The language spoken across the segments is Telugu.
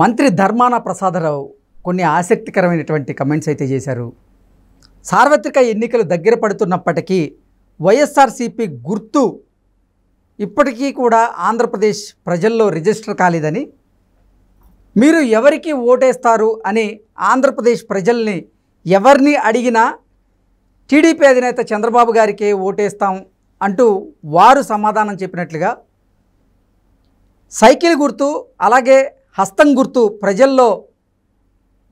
మంత్రి ధర్మాన ప్రసాదరావు కొన్ని ఆసక్తికరమైనటువంటి కమెంట్స్ అయితే చేశారు సార్వత్రిక ఎన్నికలు దగ్గర పడుతున్నప్పటికీ వైఎస్ఆర్సీపీ గుర్తు ఇప్పటికీ కూడా ఆంధ్రప్రదేశ్ ప్రజల్లో రిజిస్టర్ కాలేదని మీరు ఎవరికి ఓటేస్తారు అని ఆంధ్రప్రదేశ్ ప్రజల్ని ఎవరిని అడిగినా టీడీపీ అధినేత చంద్రబాబు గారికే ఓటేస్తాం అంటూ వారు సమాధానం చెప్పినట్లుగా సైకిల్ గుర్తు అలాగే హస్తం గుర్తు ప్రజల్లో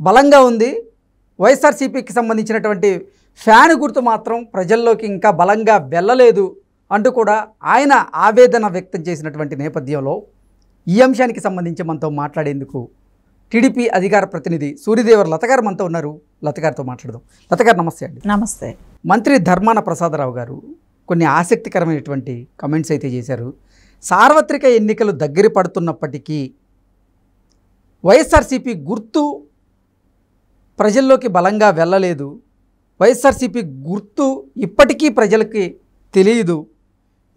బలంగా ఉంది వైఎస్ఆర్సీపీకి సంబంధించినటువంటి ఫ్యాన్ గుర్తు మాత్రం ప్రజల్లోకి ఇంకా బలంగా వెళ్ళలేదు అంటూ కూడా ఆయన ఆవేదన వ్యక్తం చేసినటువంటి నేపథ్యంలో ఈ అంశానికి సంబంధించి మనతో మాట్లాడేందుకు టీడీపీ అధికార ప్రతినిధి సూర్యదేవర్ లతగారు మనతో ఉన్నారు లతగారితో మాట్లాడదాం లతగారు నమస్తే అండి నమస్తే మంత్రి ధర్మాన ప్రసాదరావు గారు కొన్ని ఆసక్తికరమైనటువంటి కమెంట్స్ అయితే చేశారు సార్వత్రిక ఎన్నికలు దగ్గర పడుతున్నప్పటికీ వైఎస్ఆర్సీపీ గుర్తు ప్రజల్లోకి బలంగా వెళ్ళలేదు వైఎస్ఆర్సీపీ గుర్తు ఇప్పటికీ ప్రజలకి తెలియదు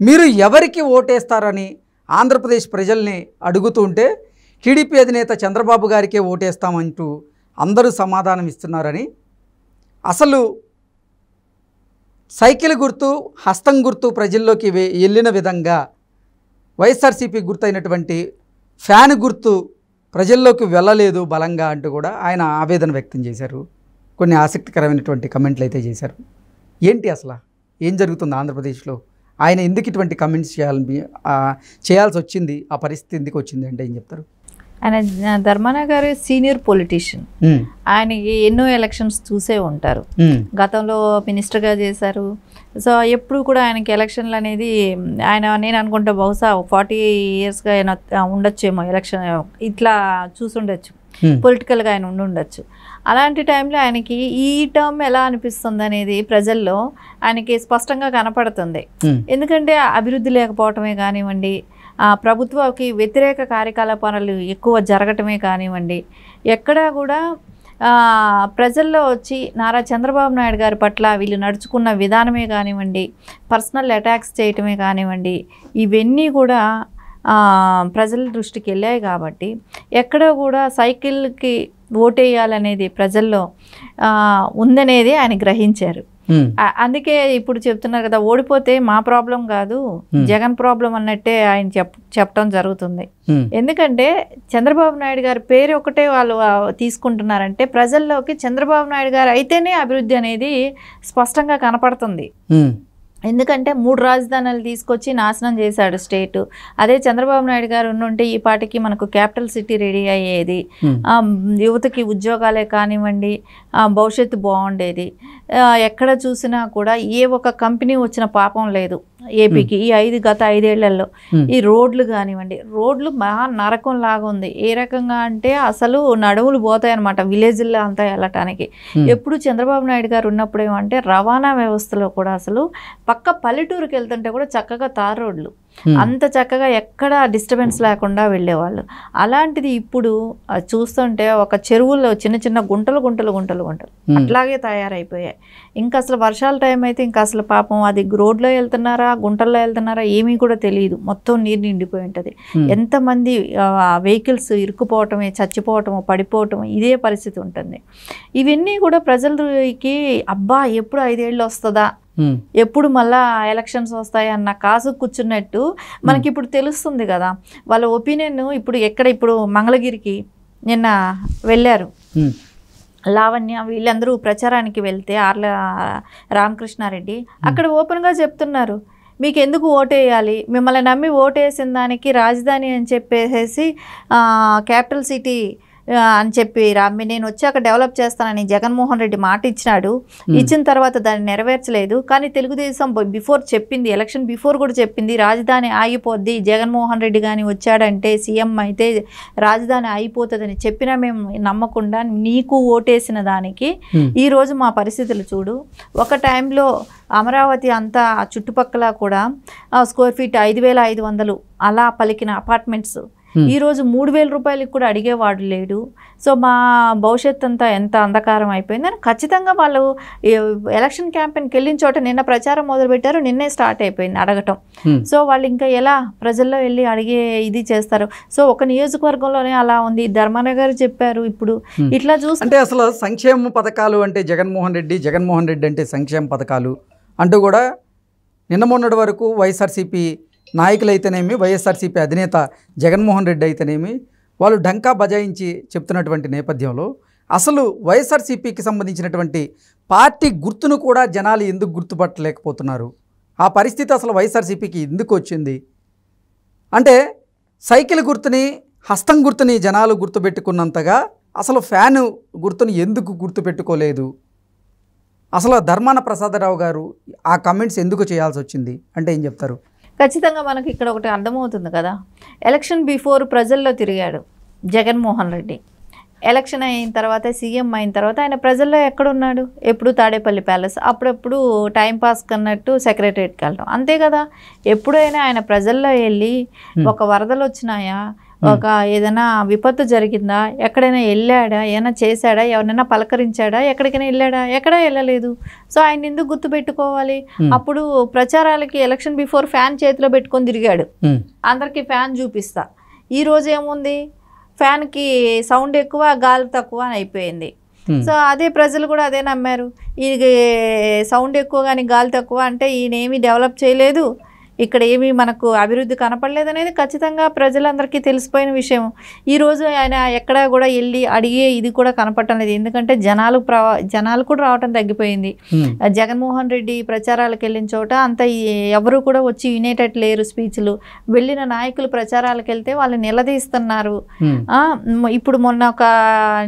మీరు ఎవరికి ఓటేస్తారని ఆంధ్రప్రదేశ్ ప్రజల్ని అడుగుతుంటే టీడీపీ అధినేత చంద్రబాబు గారికే ఓటేస్తామంటూ అందరూ సమాధానం ఇస్తున్నారని అసలు సైకిల్ గుర్తు హస్తం గుర్తు ప్రజల్లోకి వెళ్ళిన విధంగా వైఎస్ఆర్సీపీ అయినటువంటి ఫ్యాన్ గుర్తు ప్రజల్లోకి వెళ్ళలేదు బలంగా అంటూ కూడా ఆయన ఆవేదన వ్యక్తం చేశారు కొన్ని ఆసక్తికరమైనటువంటి కమెంట్లు అయితే చేశారు ఏంటి అసలు ఏం జరుగుతుంది ఆంధ్రప్రదేశ్లో ఆయన ఎందుకు ఇటువంటి కమెంట్స్ చేయాలని చేయాల్సి వచ్చింది ఆ పరిస్థితి ఎందుకు వచ్చింది అంటే ఏం చెప్తారు ఆయన ధర్మాన గారు సీనియర్ పొలిటీషియన్ ఆయన ఎన్నో ఎలక్షన్స్ చూసే ఉంటారు గతంలో మినిస్టర్గా చేశారు సో ఎప్పుడు కూడా ఆయనకి ఎలక్షన్లు అనేది ఆయన నేను అనుకుంటా బహుశా ఫార్టీ ఇయర్స్గా ఆయన ఉండొచ్చేమో ఎలక్షన్ ఇట్లా చూసుండొచ్చు పొలిటికల్గా ఆయన ఉండుండొచ్చు అలాంటి టైంలో ఆయనకి ఈ టర్మ్ ఎలా అనిపిస్తుంది అనేది ప్రజల్లో ఆయనకి స్పష్టంగా కనపడుతుంది ఎందుకంటే అభివృద్ధి లేకపోవటమే కానివ్వండి ప్రభుత్వకి వ్యతిరేక కార్యకలాపాలు ఎక్కువ జరగటమే కానివ్వండి ఎక్కడా కూడా ప్రజల్లో వచ్చి నారా చంద్రబాబు నాయుడు గారి పట్ల వీళ్ళు నడుచుకున్న విధానమే కానివ్వండి పర్సనల్ అటాక్స్ చేయటమే కానివ్వండి ఇవన్నీ కూడా ప్రజల దృష్టికి వెళ్ళాయి కాబట్టి ఎక్కడ కూడా సైకిల్కి ఓటేయాలనేది ప్రజల్లో ఉందనేది ఆయన గ్రహించారు అందుకే ఇప్పుడు చెప్తున్నారు కదా ఓడిపోతే మా ప్రాబ్లం కాదు జగన్ ప్రాబ్లం అన్నట్టే ఆయన చెప్పడం జరుగుతుంది ఎందుకంటే చంద్రబాబు నాయుడు గారి పేరు ఒకటే వాళ్ళు తీసుకుంటున్నారంటే ప్రజల్లోకి చంద్రబాబు నాయుడు గారు అయితేనే అభివృద్ధి అనేది స్పష్టంగా కనపడుతుంది ఎందుకంటే మూడు రాజధానులు తీసుకొచ్చి నాశనం చేశాడు స్టేట్ అదే చంద్రబాబు నాయుడు గారు ఉండుంటే ఈ పాటికి మనకు క్యాపిటల్ సిటీ రెడీ అయ్యేది యువతకి ఉద్యోగాలే కానివ్వండి భవిష్యత్తు బాగుండేది ఎక్కడ చూసినా కూడా ఏ ఒక కంపెనీ వచ్చిన పాపం లేదు ఏపీకి ఈ ఐదు గత ఐదేళ్లలో ఈ రోడ్లు కానివ్వండి రోడ్లు మహా నరకం లాగా ఉంది ఏ రకంగా అంటే అసలు నడువులు పోతాయి అనమాట విలేజ్లో అంతా వెళ్ళటానికి ఎప్పుడు చంద్రబాబు నాయుడు గారు ఉన్నప్పుడు ఏమంటే రవాణా వ్యవస్థలో కూడా అసలు పక్క పల్లెటూరుకి వెళ్తుంటే కూడా చక్కగా తార్ రోడ్లు Hmm. అంత చక్కగా ఎక్కడ డిస్టర్బెన్స్ లేకుండా వెళ్ళేవాళ్ళు అలాంటిది ఇప్పుడు చూస్తుంటే ఒక చెరువుల్లో చిన్న చిన్న గుంటలు గుంటలు గుంటలు గుంటలు hmm. అట్లాగే తయారైపోయాయి ఇంకా అసలు వర్షాల టైం అయితే ఇంకా అసలు పాపం అది రోడ్లో వెళ్తున్నారా గుంటల్లో వెళ్తున్నారా ఏమీ కూడా తెలియదు మొత్తం నీరు నిండిపోయి ఉంటుంది hmm. ఎంతమంది వెహికల్స్ ఇరుక్కుపోవటమే చచ్చిపోవటము పడిపోవటము ఇదే పరిస్థితి ఉంటుంది ఇవన్నీ కూడా ప్రజలకి అబ్బా ఎప్పుడు ఐదేళ్ళు వస్తుందా ఎప్పుడు మళ్ళా ఎలక్షన్స్ వస్తాయి అన్న కాసు కూర్చున్నట్టు మనకి ఇప్పుడు తెలుస్తుంది కదా వాళ్ళ ఒపీనియన్ ఇప్పుడు ఎక్కడ ఇప్పుడు మంగళగిరికి నిన్న వెళ్ళారు లావణ్య వీళ్ళందరూ ప్రచారానికి వెళ్తే ఆర్ల రామకృష్ణారెడ్డి అక్కడ ఓపెన్గా చెప్తున్నారు మీకు ఎందుకు ఓటేయాలి మిమ్మల్ని నమ్మి ఓటేసిన దానికి రాజధాని అని చెప్పేసి క్యాపిటల్ సిటీ అని చెప్పి రామ్మి నేను వచ్చాక డెవలప్ చేస్తానని జగన్మోహన్ రెడ్డి మాట ఇచ్చినాడు ఇచ్చిన తర్వాత దాన్ని నెరవేర్చలేదు కానీ తెలుగుదేశం బిఫోర్ చెప్పింది ఎలక్షన్ బిఫోర్ కూడా చెప్పింది రాజధాని ఆగిపోద్ది జగన్మోహన్ రెడ్డి కానీ వచ్చాడంటే సీఎం అయితే రాజధాని ఆగిపోతుందని చెప్పినా మేము నమ్మకుండా నీకు ఓటేసిన దానికి ఈరోజు మా పరిస్థితులు చూడు ఒక టైంలో అమరావతి అంతా చుట్టుపక్కల కూడా స్క్వేర్ ఫీట్ ఐదు వేల ఐదు వందలు అలా పలికిన అపార్ట్మెంట్స్ ఈరోజు మూడు వేల రూపాయలకి కూడా అడిగేవాడు లేడు సో మా భవిష్యత్ అంతా ఎంత అంధకారం అయిపోయిందని ఖచ్చితంగా వాళ్ళు ఎలక్షన్ క్యాంపెయిన్కి వెళ్ళిన చోట నిన్న ప్రచారం మొదలుపెట్టారు నిన్నే స్టార్ట్ అయిపోయింది అడగటం సో వాళ్ళు ఇంకా ఎలా ప్రజల్లో వెళ్ళి అడిగే ఇది చేస్తారు సో ఒక నియోజకవర్గంలోనే అలా ఉంది ధర్మనగర్ చెప్పారు ఇప్పుడు ఇట్లా చూస్తే అసలు సంక్షేమ పథకాలు అంటే జగన్మోహన్ రెడ్డి జగన్మోహన్ రెడ్డి అంటే సంక్షేమ పథకాలు అంటూ కూడా నిన్న మొన్నటి వరకు వైఎస్ఆర్సీపీ నాయకులైతేనేమి వైఎస్ఆర్సీపీ అధినేత జగన్మోహన్ రెడ్డి అయితేనేమి వాళ్ళు డంకా బజాయించి చెప్తున్నటువంటి నేపథ్యంలో అసలు వైఎస్ఆర్సీపీకి సంబంధించినటువంటి పార్టీ గుర్తును కూడా జనాలు ఎందుకు గుర్తుపట్టలేకపోతున్నారు ఆ పరిస్థితి అసలు వైఎస్ఆర్సీపీకి ఎందుకు వచ్చింది అంటే సైకిల్ గుర్తుని హస్తం గుర్తుని జనాలు గుర్తుపెట్టుకున్నంతగా అసలు ఫ్యాను గుర్తుని ఎందుకు గుర్తుపెట్టుకోలేదు అసలు ధర్మాన ప్రసాదరావు గారు ఆ కమెంట్స్ ఎందుకు చేయాల్సి వచ్చింది అంటే ఏం చెప్తారు ఖచ్చితంగా మనకి ఇక్కడ ఒకటి అర్థమవుతుంది కదా ఎలక్షన్ బిఫోర్ ప్రజల్లో తిరిగాడు జగన్మోహన్ రెడ్డి ఎలక్షన్ అయిన తర్వాత సీఎం అయిన తర్వాత ఆయన ప్రజల్లో ఎక్కడున్నాడు ఎప్పుడు తాడేపల్లి ప్యాలెస్ అప్పుడప్పుడు టైంపాస్ కన్నట్టు సెక్రటరియట్కి వెళ్ళడం అంతే కదా ఎప్పుడైనా ఆయన ప్రజల్లో వెళ్ళి ఒక వరదలు వచ్చినాయా ఒక ఏదైనా విపత్తు జరిగిందా ఎక్కడైనా వెళ్ళాడా ఏమైనా చేశాడా ఎవరైనా పలకరించాడా ఎక్కడికైనా వెళ్ళాడా ఎక్కడా వెళ్ళలేదు సో ఆయన ఎందుకు గుర్తు పెట్టుకోవాలి అప్పుడు ప్రచారాలకి ఎలక్షన్ బిఫోర్ ఫ్యాన్ చేతిలో పెట్టుకొని తిరిగాడు అందరికి ఫ్యాన్ చూపిస్తా ఈరోజు ఏముంది ఫ్యాన్కి సౌండ్ ఎక్కువ గాలి తక్కువ అని అయిపోయింది సో అదే ప్రజలు కూడా అదే నమ్మారు ఈ సౌండ్ ఎక్కువ కానీ గాలి తక్కువ అంటే ఈయనేమి డెవలప్ చేయలేదు ఇక్కడ ఏమి మనకు అభివృద్ధి కనపడలేదు అనేది ఖచ్చితంగా ప్రజలందరికీ తెలిసిపోయిన విషయం ఈరోజు ఆయన ఎక్కడ కూడా వెళ్ళి అడిగే ఇది కూడా కనపడటం లేదు ఎందుకంటే జనాలు జనాలు కూడా రావటం తగ్గిపోయింది జగన్మోహన్ రెడ్డి ప్రచారాలకు వెళ్ళిన చోట అంత ఎవరు కూడా వచ్చి యునైటెడ్ లేరు స్పీచ్లు వెళ్ళిన నాయకులు ప్రచారాలకు వెళ్తే వాళ్ళు నిలదీస్తున్నారు ఇప్పుడు మొన్న ఒక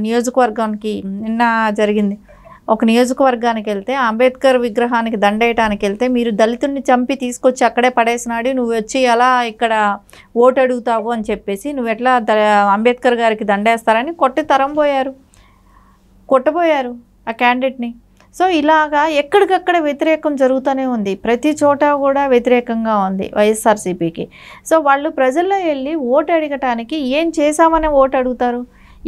నియోజకవర్గానికి నిన్న జరిగింది ఒక నియోజకవర్గానికి వెళ్తే అంబేద్కర్ విగ్రహానికి దండేయటానికి వెళ్తే మీరు దళితుడిని చంపి తీసుకొచ్చి అక్కడే పడేసినాడు నువ్వు వచ్చి ఎలా ఇక్కడ ఓటు అడుగుతావు అని చెప్పేసి నువ్వు ఎట్లా అంబేద్కర్ గారికి దండేస్తారని కొట్టి తరం పోయారు కొట్టబోయారు ఆ క్యాండిడేట్ని సో ఇలాగా ఎక్కడికక్కడ వ్యతిరేకం జరుగుతూనే ఉంది ప్రతి చోట కూడా వ్యతిరేకంగా ఉంది వైఎస్ఆర్సీపీకి సో వాళ్ళు ప్రజల్లో వెళ్ళి ఓటు అడగటానికి ఏం చేశామని ఓటు అడుగుతారు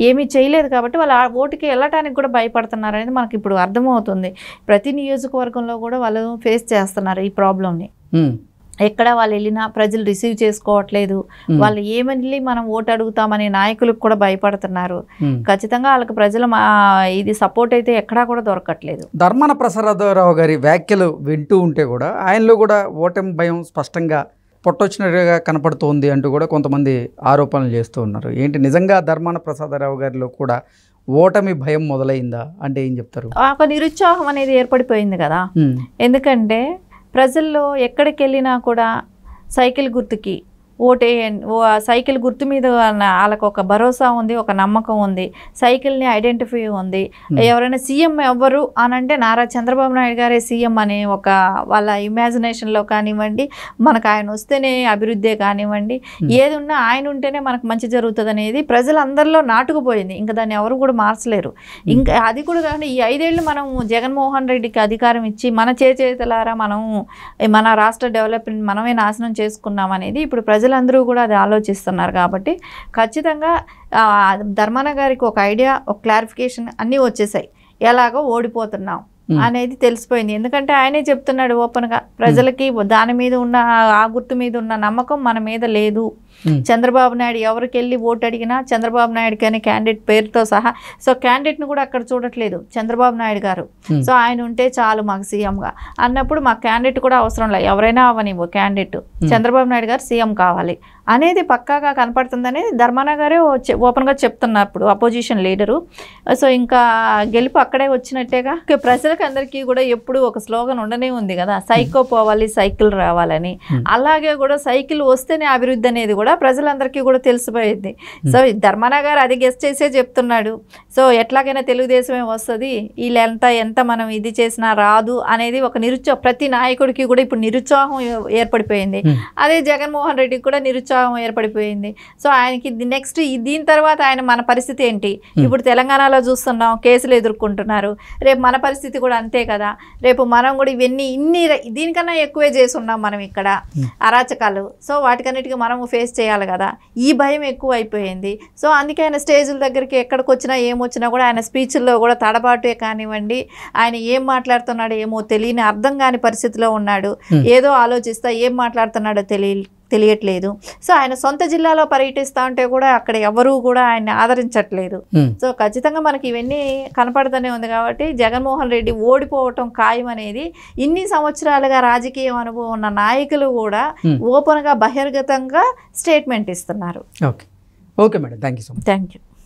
ఏమీ చేయలేదు కాబట్టి వాళ్ళు ఆ ఓటుకి వెళ్ళటానికి కూడా భయపడుతున్నారు అనేది మనకి ఇప్పుడు అర్థమవుతుంది ప్రతి నియోజకవర్గంలో కూడా వాళ్ళు ఫేస్ చేస్తున్నారు ఈ ప్రాబ్లంని ఎక్కడ వాళ్ళు వెళ్ళినా ప్రజలు రిసీవ్ చేసుకోవట్లేదు వాళ్ళు ఏమని మనం ఓటు అడుగుతామనే నాయకులకు కూడా భయపడుతున్నారు ఖచ్చితంగా వాళ్ళకి ప్రజల ఇది సపోర్ట్ అయితే ఎక్కడా కూడా దొరకట్లేదు ధర్మన ప్రసాదరావు గారి వ్యాఖ్యలు వింటూ ఉంటే కూడా ఆయనలో కూడా ఓటమి భయం స్పష్టంగా పొట్టొచ్చినట్టుగా కనపడుతోంది అంటూ కూడా కొంతమంది ఆరోపణలు చేస్తూ ఉన్నారు ఏంటి నిజంగా ధర్మాన ప్రసాదరావు గారిలో కూడా ఓటమి భయం మొదలైందా అంటే ఏం చెప్తారు ఒక నిరుత్సాహం అనేది ఏర్పడిపోయింది కదా ఎందుకంటే ప్రజల్లో ఎక్కడికి వెళ్ళినా కూడా సైకిల్ గుర్తుకి ఓటేయండి ఓ సైకిల్ గుర్తు మీద వాళ్ళకు ఒక భరోసా ఉంది ఒక నమ్మకం ఉంది సైకిల్ని ఐడెంటిఫై ఉంది ఎవరైనా సీఎం ఎవ్వరు అని అంటే నారా చంద్రబాబు నాయుడు గారే సీఎం అనే ఒక వాళ్ళ ఇమాజినేషన్లో కానివ్వండి మనకు ఆయన వస్తేనే అభివృద్ధే కానివ్వండి ఏది ఉన్నా ఆయన ఉంటేనే మనకు మంచి జరుగుతుంది అనేది ప్రజలందరిలో నాటుకుపోయింది ఇంకా దాన్ని ఎవరు కూడా మార్చలేరు ఇంకా అది కూడా కానీ ఈ ఐదేళ్ళు మనం జగన్మోహన్ రెడ్డికి అధికారం ఇచ్చి మన చేతులారా మనం మన రాష్ట్ర డెవలప్మెంట్ మనమే నాశనం చేసుకున్నాం అనేది ఇప్పుడు ప్రజలు ప్రజలందరూ కూడా అది ఆలోచిస్తున్నారు కాబట్టి ఖచ్చితంగా ధర్మాన గారికి ఒక ఐడియా ఒక క్లారిఫికేషన్ అన్నీ వచ్చేసాయి ఎలాగో ఓడిపోతున్నాం అనేది తెలిసిపోయింది ఎందుకంటే ఆయనే చెప్తున్నాడు ఓపెన్గా ప్రజలకి దాని మీద ఉన్న ఆ గుర్తు మీద ఉన్న నమ్మకం మన మీద లేదు Hmm. చంద్రబాబు నాయుడు ఎవరికి వెళ్ళి ఓటు అడిగినా చంద్రబాబు నాయుడు కానీ క్యాండిడేట్ పేరుతో సహా సో ను కూడా అక్కడ చూడట్లేదు చంద్రబాబు నాయుడు గారు సో hmm. ఆయన ఉంటే చాలు మాకు సీఎంగా అన్నప్పుడు మాకు క్యాండిడేట్ కూడా అవసరం లేదు ఎవరైనా అవనివ్వు క్యాండిడేట్ hmm. చంద్రబాబు నాయుడు గారు సీఎం కావాలి అనేది పక్కాగా కనపడుతుందని ధర్మాన గారే ఓపెన్గా చెప్తున్నప్పుడు అపోజిషన్ లీడరు సో ఇంకా గెలుపు అక్కడే వచ్చినట్టేగా ప్రజలకు అందరికీ కూడా ఎప్పుడు ఒక స్లోగన్ ఉండనే ఉంది కదా సైకో పోవాలి సైకిల్ రావాలని అలాగే కూడా సైకిల్ వస్తేనే అభివృద్ధి అనేది కూడా కూడా ప్రజలందరికీ కూడా తెలిసిపోయింది hmm. సో ధర్మనగర్ గారు అది గెస్ట్ చేసే చెప్తున్నాడు సో ఎట్లాగైనా తెలుగుదేశమే వస్తుంది వీళ్ళెంత ఎంత మనం ఇది చేసినా రాదు అనేది ఒక నిరుత్సాహం ప్రతి నాయకుడికి కూడా ఇప్పుడు నిరుత్సాహం ఏర్పడిపోయింది hmm. అదే జగన్మోహన్ రెడ్డికి కూడా నిరుత్సాహం ఏర్పడిపోయింది సో ఆయనకి నెక్స్ట్ దీని తర్వాత ఆయన మన పరిస్థితి ఏంటి hmm. ఇప్పుడు తెలంగాణలో చూస్తున్నాం కేసులు ఎదుర్కొంటున్నారు రేపు మన పరిస్థితి కూడా అంతే కదా రేపు మనం కూడా ఇవన్నీ ఇన్ని దీనికన్నా ఎక్కువే చేసి ఉన్నాం మనం ఇక్కడ అరాచకాలు సో వాటికన్నిటికీ మనము ఫేస్ చేయాలి కదా ఈ భయం ఎక్కువ అయిపోయింది సో అందుకే ఆయన స్టేజ్ల దగ్గరికి ఎక్కడికి వచ్చినా ఏమొచ్చినా కూడా ఆయన స్పీచ్ల్లో కూడా తడబాటే కానివ్వండి ఆయన ఏం మాట్లాడుతున్నాడో ఏమో తెలియని అర్థం కాని పరిస్థితిలో ఉన్నాడు ఏదో ఆలోచిస్తా ఏం మాట్లాడుతున్నాడో తెలియ తెలియట్లేదు సో ఆయన సొంత జిల్లాలో పర్యటిస్తా ఉంటే కూడా అక్కడ ఎవరూ కూడా ఆయన్ని ఆదరించట్లేదు సో ఖచ్చితంగా మనకి ఇవన్నీ కనపడుతూనే ఉంది కాబట్టి జగన్మోహన్ రెడ్డి ఓడిపోవటం ఖాయం అనేది ఇన్ని సంవత్సరాలుగా రాజకీయం అనుభవం ఉన్న నాయకులు కూడా ఓపెన్గా బహిర్గతంగా స్టేట్మెంట్ ఇస్తున్నారు okay okay madam thank you so much thank you